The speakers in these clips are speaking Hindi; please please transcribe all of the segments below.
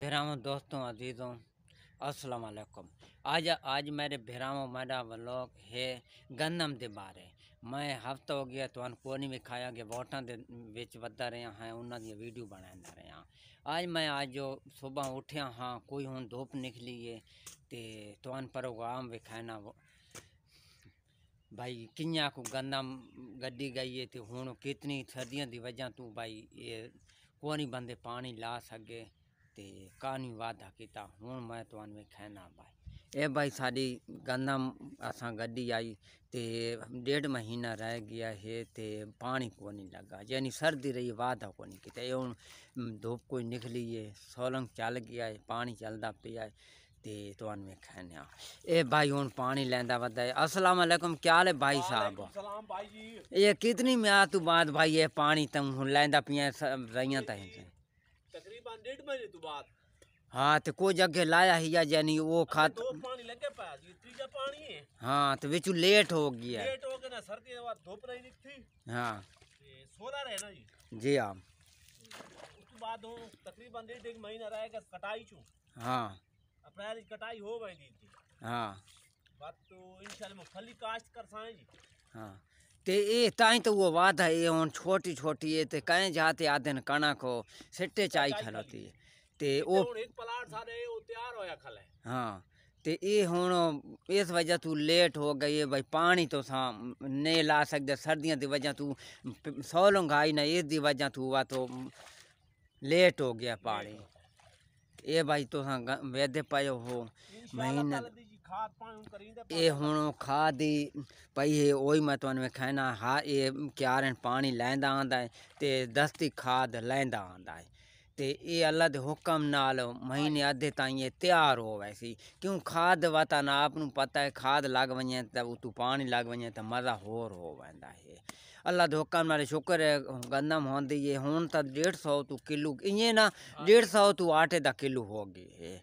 भैरामो दोस्तों अजीज़ों वालेकुम आज आज मेरे भैरामो मेरा व्लॉग है गंदम के बारे मैं हफ्ता हो गया तो को नहीं विखाया गया वोटा के बिच बदा रहा हाँ उन्होंने वीडियो बना रहा आज मैं आज जो सुबह उठा हाँ कोई हूँ धुप निकली है तो तुम प्रोग्राम विखाना भाई कि गंदम गड्डी गई है तो हूँ कितनी सर्दियों की वजह तू भाई ये कोनी बंदे पानी ला सके તે કાની વાદા કીતા हूँ मैं તો આને ખેના ભાઈ ए भाई साड़ी गंदा असा गड्डी आई ते डेढ़ महीना रह गया है ते पानी को नहीं लगा यानी सर्दी रही वादा को नहीं किता हूँ धूप कोई निकली है सोलंग चल गया है पानी चलता पिया तो में ए भाई हूँ पानी लेंदा वदा है अस्सलाम वालेकुम क्या है भाई साहब ये कितनी में तू बात भाई ये पानी तुम हूँ लेंदा पिया रही तकरीबन डेढ़ महीने तो बाद हाँ तो कोई जगह लाया ही या जानी वो खा दो पानी लगे पास ये तीजा पानी है हाँ तो बिचू लेट हो गया लेट हो गया ना सर्दी के बाद धूप नहीं थी हाँ सोलर रहे ना जी जी हाँ उसके बाद हो तकरीबन डेढ़ एक महीना रहेगा कटाई चु हाँ अप्रैल की कटाई हो गई थी हाँ बात तो इंशाल्लाह मूंगफली काश्त कर साए जी हाँ ते ए ताई तो वो वाद है ये उन छोटी छोटी ये ते कहें जाते आते न कणा सिट्टे चाय खलोती है ते ओ एक पलाट सारे ओ तैयार होया खले हां ते ए हुन इस वजह तू लेट हो गई है भाई पानी तो सा नहीं ला सकदे सर्दियां दी वजह तू सौ गाई ना इस दी वजह तू हुआ तो लेट हो गया पानी ए भाई तो वेदे पायो हो महीना खाद ये हूँ खाद ही पई है ओ मैं तुम्हें कहना हा ये क्यारण पानी लैंदा आंदा है ते दस्ती खाद लैंदा आंदा है ते ये अल्लाह के हुक्म नाल महीने अद्धे ताई ये तैयार हो वैसी क्यों खाद वाता ना आप पता है खाद लग वजे तो उतू पानी लग वजे तो मज़ा होर हो वादा है अल्लाह के हुक्म नाल शुक्र है गंदम होंदी है हूँ तो डेढ़ सौ तू किलो इं ना डेढ़ सौ तू आटे का किलो हो गई है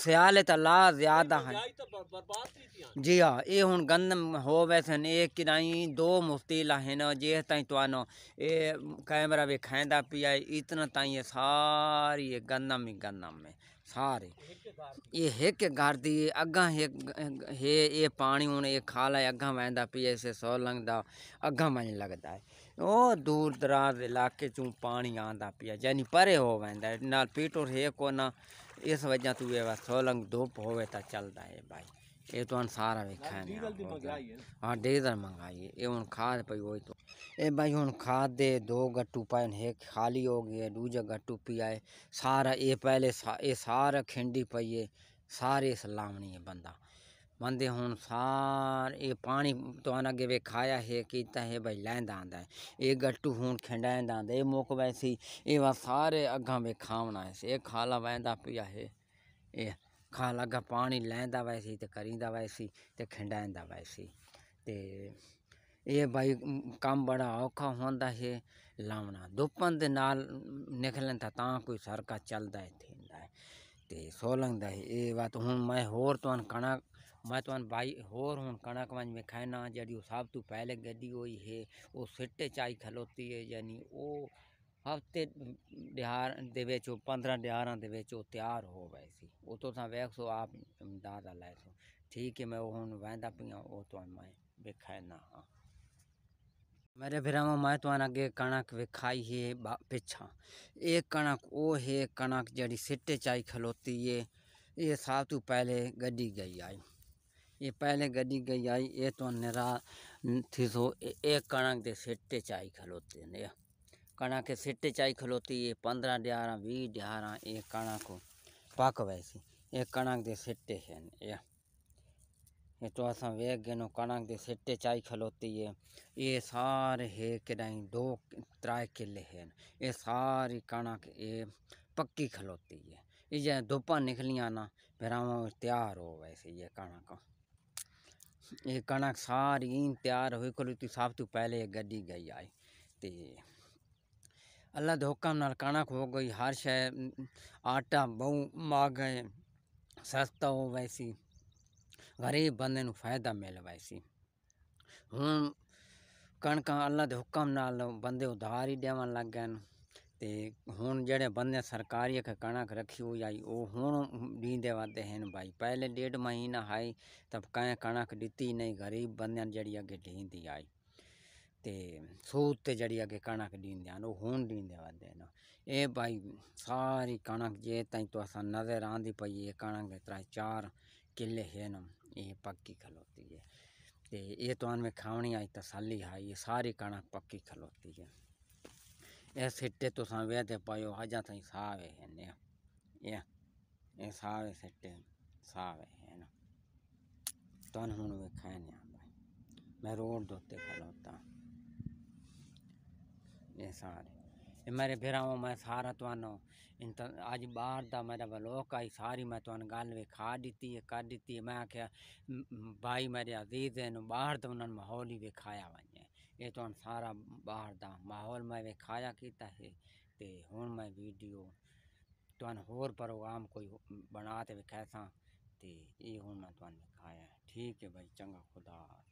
सियाल तो ला ज्यादा हैं तो जी हाँ ये हूँ गंद हो वैसे एक किराई दो मुफ्ती लाइन जिस ताई तुम ये कैमरा भी खादा पी इतना ताई सारी ये गंदम ही गंदम है सारे ये एक घर दी अग हे ये पानी हूँ ये खा ला अगं वा पी इसे सौ लंघा अग मज लगता है ओ दूर दराज इलाके चू पानी आता पिया जानी परे हो वह ना हे को ना इस वजह तू ये सोलंग धूप होवे तो चलता है भाई ये तो सारा भी खाने तो हाँ डीजल मंगाई ये हूँ खाद पी हुई तो ये भाई हूँ खाद दे दो गट्टू पैन है खाली हो गए दूजा गट्टू पियाए सारा ये पहले सा, ये सारा खिंडी पई है सारे सलामनी है बंदा ਬੰਦੇ ਹੁਣ ਸਾਰ ਇਹ ਪਾਣੀ ਤੁਹਾਨੂੰ ਅੱਗੇ ਵੇਖਾਇਆ ਹੈ ਕੀਤਾ ਹੈ ਬਈ ਲੈਂਦਾ ਆਂਦਾ ਇਹ ਗੱਟੂ ਹੁਣ ਖਿੰਡਾਂਦਾ ਆਂਦਾ ਇਹ ਮੁੱਕ ਵੈਸੀ ਇਹ ਵਾ ਸਾਰੇ ਅੱਗਾ ਵੇਖਾਵਣਾ ਹੈ ਇਹ ਖਾਲਾ ਵੈਂਦਾ ਪਿਆ ਹੈ ਇਹ ਖਾਲਾ ਅੱਗਾ ਪਾਣੀ ਲੈਂਦਾ ਵੈਸੀ ਤੇ ਕਰੀਂਦਾ ਵੈਸੀ ਤੇ ਖਿੰਡਾਂਦਾ ਵੈਸੀ ਤੇ ਇਹ ਭਾਈ ਕੰਮ ਬੜਾ ਔਖਾ ਹੁੰਦਾ ਹੈ ਲਾਉਣਾ ਦੁੱਪਨ ਦੇ ਨਾਲ ਨਿਕਲਣ ਤਾਂ ਤਾਂ ਕੋਈ ਸਰਕਾ ਚੱਲਦਾ ਹੈ ਥਿੰਦਾ ਹੈ ਤੇ ਸੋਲੰਗ ਦਾ ਇਹ ਵਾ ਹੁਣ ਮੈਂ ਹੋਰ ਤੁਹਾਨੂੰ ਕਣਾ मैं तुम भाई होर हूँ कणक मंज में खाना जड़ी सब तू पहले गड्डी हुई है वो सिट्टे चाई खलोती है यानी वो हफ्ते दिहार दे पंद्रह दिहारा तैयार हो वैसी वो तो वेख सो आप इमदाद लाए सो ठीक है मैं हूँ वहदा पिया वो तो मैं विखाना हाँ मेरे भ्रावा मैं तो अगे कणक विखाई है पिछा एक कणक वो है कणक जड़ी सिट्टे चाई खलोती है ये सब तू पहले गड्डी गई आई ये पहले गड्डी गई आई ये तो निरा थी सो एक कणक के सिट्टे चाई खलोते ने कणक के सिट्टे चाई खलोती ये पंद्रह ग्यारह बीस ग्यारह ये कणक पक वैसी ये कणक के सिट्टे है ये ये तो अस वेग गनो कणक के सिट्टे चाई खलोती है ये सारे है किदाई दो त्राए किले हैं ये सारी कणक ये पक्की खलोती है ये दुपा निकलियाँ ना फिर तैयार हो वैसे ये कणक कणक सारी तैयार हुई ਹੋਈ ਖਲੋਤੀ ਸਭ ਤੋਂ ਪਹਿਲੇ ਗੱਡੀ गई ਆਈ तो अल्लाह के हुक्म कणक हो गई हर शय आटा बहु मा गए सस्ता हो वैसी गरीब बंदे फायदा मिल वैसी हूँ कणक अल्लाह के हुक्म नाल बंदे उधार ही देवन लग गए तो हूँ जड़े बंदे सरकारी के कणक रखी हुई आई वो हूँ डींदे वादे हैं भाई पहले डेढ़ महीना आई तब कें कणक दिती नहीं गरीब बंद जड़ी अगे डींदी आई तो सूद से जड़ी अगे कणक डींदन हूँ डींदे वादे न ए भाई सारी कणक जे ती तो असा नजर आंदी पई ये कणक त्राई चार किले हैं ये पक्की खलोती है तो ये तो खावनी आई तसली आई ये सारी कणक पक्की खलोती है ए सिटे तो सहते पायो अजा तई सावे है ये सावे सिटे सावे है ना तुम हम वेखा नहीं भाई मैं रोड दोते खलोता ये सारे ये मेरे फिरावो मैं सारा तुम इंत अज बहर मेरा बलोक आई सारी मैं तुम गल वे दी है कर दीती है मैं आख्या भाई मेरे अजीज है बहर तो उन्होंने माहौल ही वेखाया वाई ये तो सारा बहर का माहौल मैं विखाया किया हूँ मैं भीडियो तुम होर प्रोग्राम कोई बना तो विखा सी हूँ मैं तुम विखाया ठीक है भाई चंगा खुदा